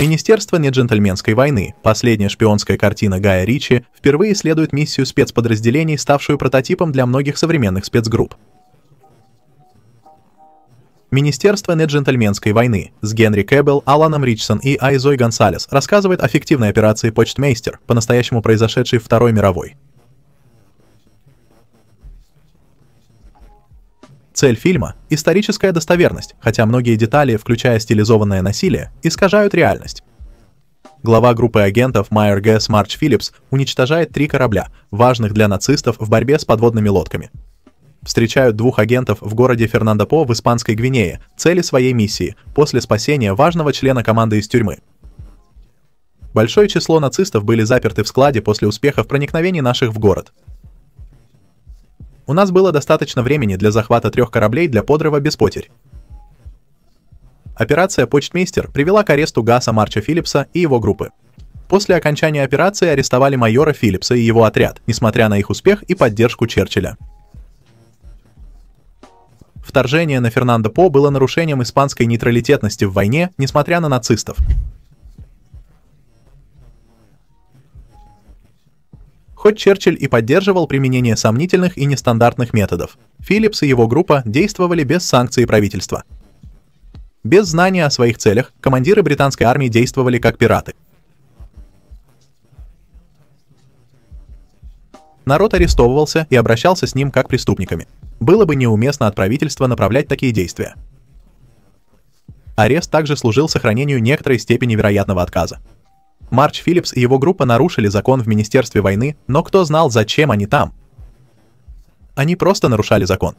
Министерство неджентльменской войны, последняя шпионская картина Гая Ричи, впервые исследует миссию спецподразделений, ставшую прототипом для многих современных спецгрупп. Министерство неджентльменской войны с Генри Кэббелл, Аланом Ричсон и Айзой Гонсалес рассказывает о фиктивной операции «Почтмейстер», по-настоящему произошедшей Второй мировой. Цель фильма – историческая достоверность, хотя многие детали, включая стилизованное насилие, искажают реальность. Глава группы агентов Майер Гэс Марч Филлипс уничтожает три корабля, важных для нацистов в борьбе с подводными лодками. Встречают двух агентов в городе Фернандопо в Испанской Гвинее, цели своей миссии, после спасения важного члена команды из тюрьмы. Большое число нацистов были заперты в складе после успехов проникновений наших в город – у нас было достаточно времени для захвата трех кораблей для подрыва без потерь. Операция «Почтмейстер» привела к аресту Гаса Марча Филлипса и его группы. После окончания операции арестовали майора Филлипса и его отряд, несмотря на их успех и поддержку Черчилля. Вторжение на Фернандо По было нарушением испанской нейтралитетности в войне, несмотря на нацистов. Хоть Черчилль и поддерживал применение сомнительных и нестандартных методов, Филлипс и его группа действовали без санкций правительства. Без знания о своих целях командиры британской армии действовали как пираты. Народ арестовывался и обращался с ним как преступниками. Было бы неуместно от правительства направлять такие действия. Арест также служил сохранению некоторой степени вероятного отказа. Марч Филлипс и его группа нарушили закон в Министерстве войны, но кто знал, зачем они там? Они просто нарушали закон.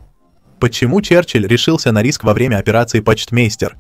Почему Черчилль решился на риск во время операции «Почтмейстер»,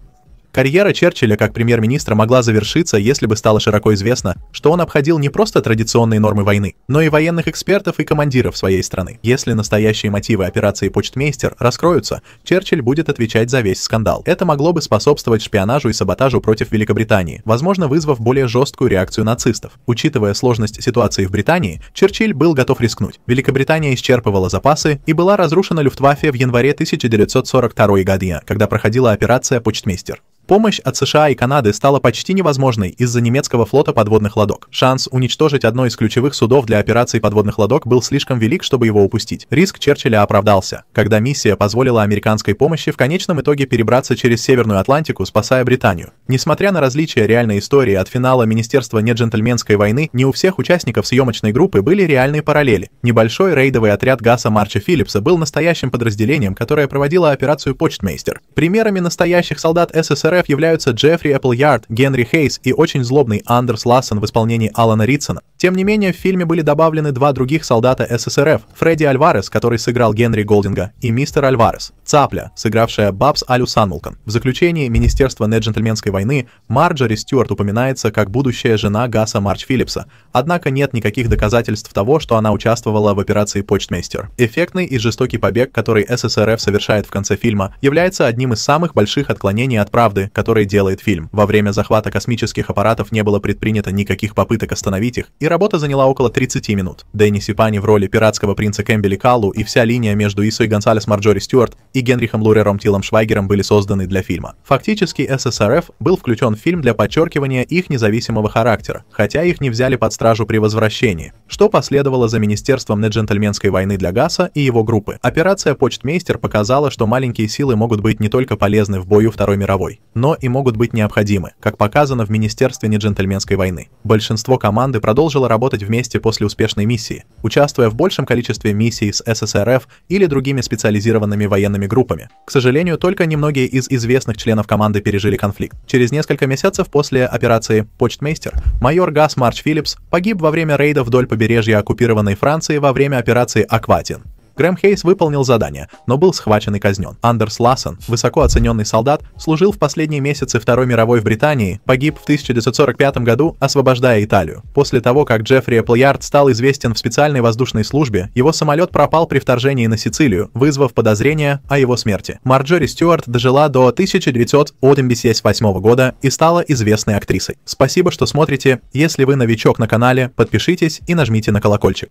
Карьера Черчилля как премьер-министра могла завершиться, если бы стало широко известно, что он обходил не просто традиционные нормы войны, но и военных экспертов и командиров своей страны. Если настоящие мотивы операции «Почтмейстер» раскроются, Черчилль будет отвечать за весь скандал. Это могло бы способствовать шпионажу и саботажу против Великобритании, возможно, вызвав более жесткую реакцию нацистов. Учитывая сложность ситуации в Британии, Черчилль был готов рискнуть. Великобритания исчерпывала запасы и была разрушена Люфтваффе в январе 1942 года, когда проходила операция «Почтмейстер». Помощь от США и Канады стала почти невозможной из-за немецкого флота подводных лодок. Шанс уничтожить одно из ключевых судов для операции подводных лодок был слишком велик, чтобы его упустить. Риск Черчилля оправдался, когда миссия позволила американской помощи в конечном итоге перебраться через Северную Атлантику, спасая Британию. Несмотря на различия реальной истории от финала Министерства неджентльменской войны, не у всех участников съемочной группы были реальные параллели. Небольшой рейдовый отряд Гаса Марча Филлипса был настоящим подразделением, которое проводило операцию «Почтмейстер». Примерами настоящих солдат СССР героев являются Джеффри Эпплярд, Генри Хейс и очень злобный Андерс Лассен в исполнении Алана Ритсона. Тем не менее, в фильме были добавлены два других солдата СССРФ, Фредди Альварес, который сыграл Генри Голдинга, и мистер Альварес, Цапля, сыгравшая Бабс Алю Санмулкан. В заключении Министерства неджентльменской войны Марджори Стюарт упоминается как будущая жена Гаса Марч Филлипса, однако нет никаких доказательств того, что она участвовала в операции «Почтмейстер». Эффектный и жестокий побег, который СССРФ совершает в конце фильма, является одним из самых больших отклонений от правды, выводы, которые делает фильм. Во время захвата космических аппаратов не было предпринято никаких попыток остановить их, и работа заняла около 30 минут. Дэнни Сипани в роли пиратского принца Кэмбели Каллу и вся линия между Исой Гонсалес Марджори Стюарт и Генрихом Лурером Тилом Швайгером были созданы для фильма. Фактически ССРФ был включен в фильм для подчеркивания их независимого характера, хотя их не взяли под стражу при возвращении, что последовало за Министерством неджентльменской войны для Гаса и его группы. Операция «Почтмейстер» показала, что маленькие силы могут быть не только полезны в бою Второй мировой но и могут быть необходимы, как показано в Министерстве неджентльменской войны. Большинство команды продолжило работать вместе после успешной миссии, участвуя в большем количестве миссий с ССРФ или другими специализированными военными группами. К сожалению, только немногие из известных членов команды пережили конфликт. Через несколько месяцев после операции «Почтмейстер» майор Гас Марч Филлипс погиб во время рейда вдоль побережья оккупированной Франции во время операции «Акватин». Грэм Хейс выполнил задание, но был схвачен и казнен. Андерс Лассен, высоко оцененный солдат, служил в последние месяцы Второй мировой в Британии, погиб в 1945 году, освобождая Италию. После того, как Джеффри Эппльярд стал известен в специальной воздушной службе, его самолет пропал при вторжении на Сицилию, вызвав подозрения о его смерти. Марджори Стюарт дожила до 1988 года и стала известной актрисой. Спасибо, что смотрите. Если вы новичок на канале, подпишитесь и нажмите на колокольчик.